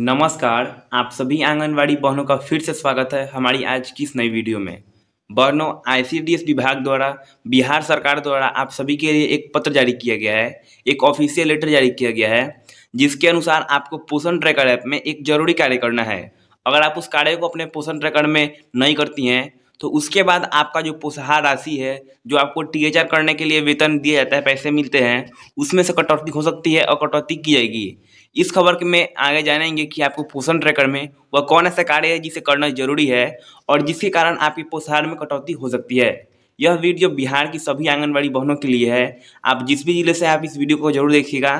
नमस्कार आप सभी आंगनवाड़ी बहनों का फिर से स्वागत है हमारी आज की इस नई वीडियो में बहनों आईसीडीएस विभाग द्वारा बिहार सरकार द्वारा आप सभी के लिए एक पत्र जारी किया गया है एक ऑफिशियल लेटर जारी किया गया है जिसके अनुसार आपको पोषण ट्रैकर ऐप में एक जरूरी कार्य करना है अगर आप उस कार्य को अपने पोषण ट्रैकर में नहीं करती हैं तो उसके बाद आपका जो पोषहार राशि है जो आपको टीएचआर करने के लिए वेतन दिया जाता है पैसे मिलते हैं उसमें से कटौती हो सकती है और कटौती की जाएगी इस खबर में आगे जानेंगे कि आपको पोषण ट्रैकर में वह कौन ऐसा कार्य है जिसे करना जरूरी है और जिसके कारण आपके पोषहार में कटौती हो सकती है यह वीडियो बिहार की सभी आंगनबाड़ी बहनों के लिए है आप जिस भी जिले से आप इस वीडियो को जरूर देखिएगा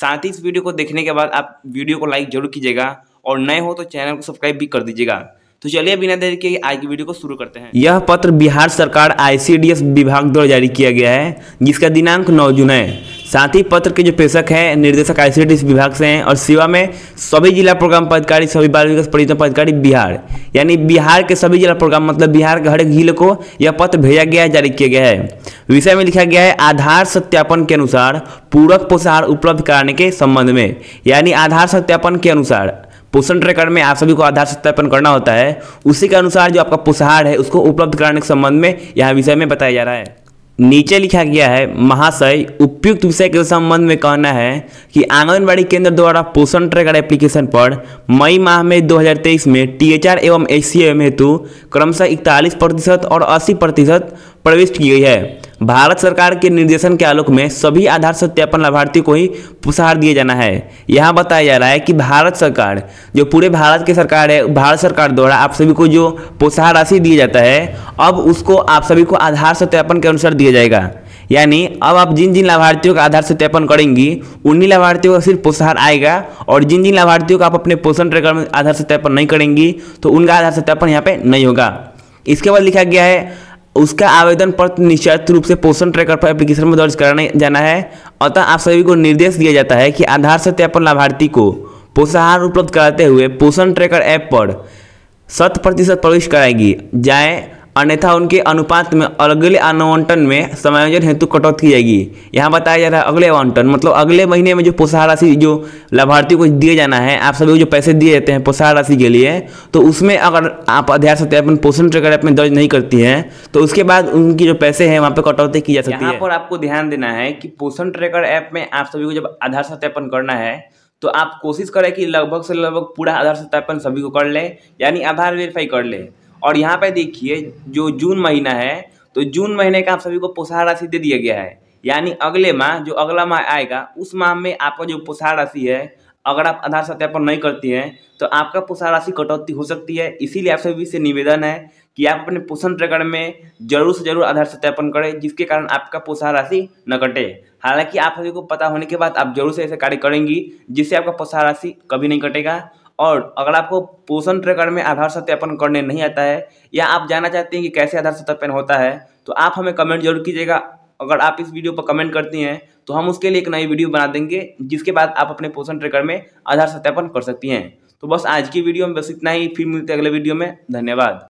साथ ही इस वीडियो को देखने के बाद आप वीडियो को लाइक जरूर कीजिएगा और नए हो तो चैनल को सब्सक्राइब भी कर दीजिएगा तो चलिए बिना देर के आज की वीडियो को शुरू करते हैं यह पत्र बिहार सरकार आईसीडीएस विभाग द्वारा जारी किया गया है जिसका दिनांक नौ जून है साथ ही पत्र के जो प्रेषक हैं निर्देशक आईसीडीएस विभाग से हैं और सेवा में सभी जिला प्रोग्राम पदाधिकारी सभी बाल विकास परियोजना पदाधिकारी बिहार यानी बिहार के सभी जिला प्रोग्राम मतलब बिहार के हर एक जिले को यह पत्र भेजा गया है जारी किया गया है विषय में लिखा गया है आधार सत्यापन के अनुसार पूरक पोषाहार उपलब्ध कराने के संबंध में यानी आधार सत्यापन के अनुसार पोषण ट्रेकर में आप सभी को आधार सत्यापन करना होता है उसी के अनुसार जो आपका पोषाहार है उसको उपलब्ध कराने के संबंध में यहाँ विषय में बताया जा रहा है नीचे लिखा गया है महाशय उपयुक्त विषय के संबंध में कहना है कि आंगनबाड़ी केंद्र द्वारा पोषण ट्रैकर एप्लीकेशन पर मई माह में 2023 में टीएचआर एवं एस हेतु क्रमशः इकतालीस प्रतिशत और 80 प्रतिशत प्रविष्ट की गई है भारत सरकार के निर्देशन के आलोक में सभी आधार सत्यापन लाभार्थी को ही पुसार दिए जाना है यहाँ बताया जा रहा है कि भारत सरकार जो पूरे भारत की सरकार है भारत सरकार द्वारा आप सभी को जो पुसार राशि दिया जाता है अब उसको आप सभी को आधार सत्यापन के अनुसार दिया जाएगा यानी अब आप जिन जिन लाभार्थियों का आधार सत्यापन करेंगी उन्हीं लाभार्थियों का सिर्फ पोषाहार आएगा और जिन जिन लाभार्थियों का आप अपने पोषण रेकॉर्ड में आधार सत्यापन नहीं करेंगी तो उनका आधार सत्यापन यहाँ पे नहीं होगा इसके बाद लिखा गया है उसका आवेदन पत्र निश्चित रूप से पोषण ट्रैकर पर एप्लीकेशन में दर्ज कराने जाना है अतः आप सभी को निर्देश दिया जाता है कि आधार सत्यापन लाभार्थी को पोषाहार उपलब्ध कराते हुए पोषण ट्रैकर ऐप पर शत प्रतिशत प्रवेश कराएगी जाए अन्यथा उनके अनुपात में अगले अनुवंटन में समायोजन हेतु कटौती की जाएगी यहाँ बताया जा रहा है अगले आवंटन मतलब अगले महीने में जो पोषाह राशि जो लाभार्थी को दिए जाना है आप सभी को जो पैसे दिए जाते हैं पोषाह राशि के लिए तो उसमें अगर आप अध्याय सत्यापन पोषण ट्रेकर ऐप में दर्ज नहीं करती हैं तो उसके बाद उनकी जो पैसे हैं वहाँ पर कटौती की जा सकती है यहाँ पर आपको ध्यान देना है कि पोषण ट्रेकर ऐप में आप सभी को जब आधार सत्यापन करना है तो आप कोशिश करें कि लगभग से लगभग पूरा आधार सत्यापन सभी को कर लें यानी आधार वेरीफाई कर लें और यहाँ पे देखिए जो जून महीना है तो जून महीने का आप सभी को पोषाहार राशि दे दिया गया है यानी अगले माह जो अगला माह आएगा उस माह में आपका जो पोषाहार राशि है अगर आप आधार सत्यापन नहीं करती हैं तो आपका पोषण राशि कटौती हो सकती है इसीलिए आप सभी से निवेदन है कि आप अपने पोषण प्रकरण में जरूर से जरूर आधार सत्यापन करें जिसके कारण आपका पोषाह राशि न कटे हालांकि आप सभी को पता होने के बाद आप जरूर से ऐसे कार्य करेंगी जिससे आपका पोषाह राशि कभी नहीं कटेगा और अगर आपको पोषण ट्रेकर में आधार सत्यापन करने नहीं आता है या आप जानना चाहते हैं कि कैसे आधार सत्यापन होता है तो आप हमें कमेंट जरूर कीजिएगा अगर आप इस वीडियो पर कमेंट करती हैं तो हम उसके लिए एक नई वीडियो बना देंगे जिसके बाद आप अपने पोषण ट्रेकर में आधार सत्यापन कर सकती हैं तो बस आज की वीडियो में बस इतना ही फिर मिलते हैं अगले वीडियो में धन्यवाद